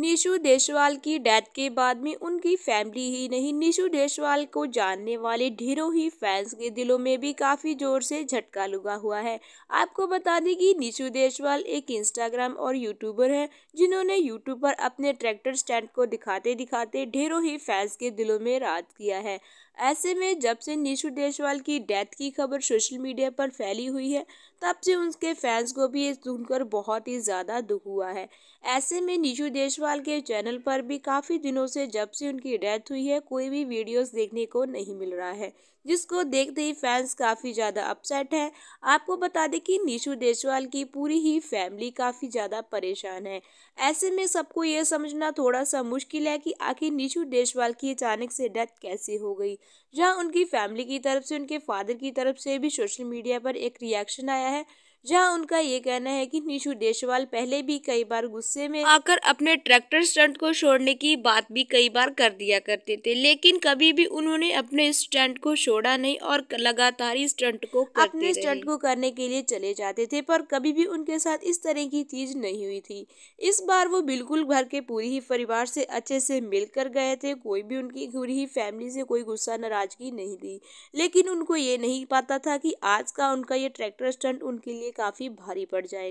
निशु देशवाल की डेथ के बाद में उनकी फैमिली ही नहीं निशु देशवाल को जानने वाले ढेरों ही फैंस के दिलों में भी काफ़ी ज़ोर से झटका लगा हुआ है आपको बता दें कि निशु देशवाल एक इंस्टाग्राम और यूट्यूबर हैं जिन्होंने यूट्यूब पर अपने ट्रैक्टर स्टैंड को दिखाते दिखाते ढेरों ही फैंस के दिलों में राज किया है ऐसे में जब से निशु देशवाल की डेथ की खबर सोशल मीडिया पर फैली हुई है तब से उनके फैंस को भी ये सुनकर बहुत ही ज़्यादा दुख हुआ है ऐसे में निशु देशवाल के चैनल पर भी काफ़ी दिनों से जब से उनकी डेथ हुई है कोई भी वीडियोस देखने को नहीं मिल रहा है जिसको देखते ही फैंस काफ़ी ज़्यादा अपसेट है आपको बता दें कि निशु देशवाल की पूरी ही फैमिली काफ़ी ज़्यादा परेशान है ऐसे में सबको ये समझना थोड़ा सा मुश्किल है कि आखिर निशु देशवाल की अचानक से डेथ कैसे हो गई जहां उनकी फैमिली की तरफ से उनके फादर की तरफ से भी सोशल मीडिया पर एक रिएक्शन आया है जहां उनका ये कहना है कि निशु देशवाल पहले भी कई बार गुस्से में आकर अपने ट्रैक्टर स्टंट को छोड़ने की बात भी कई बार कर दिया करते थे लेकिन कभी भी उन्होंने अपने स्टंट को छोड़ा नहीं और लगातार ही स्टंट को अपने स्टंट को करने के लिए चले जाते थे पर कभी भी उनके साथ इस तरह की चीज नहीं हुई थी इस बार वो बिल्कुल घर के पूरी ही परिवार से अच्छे से मिलकर गए थे कोई भी उनकी पूरी ही फैमिली से कोई गुस्सा नाराजगी नहीं थी लेकिन उनको ये नहीं पता था कि आज का उनका ये ट्रैक्टर स्टंट उनके लिए काफ़ी भारी पड़ जाएगा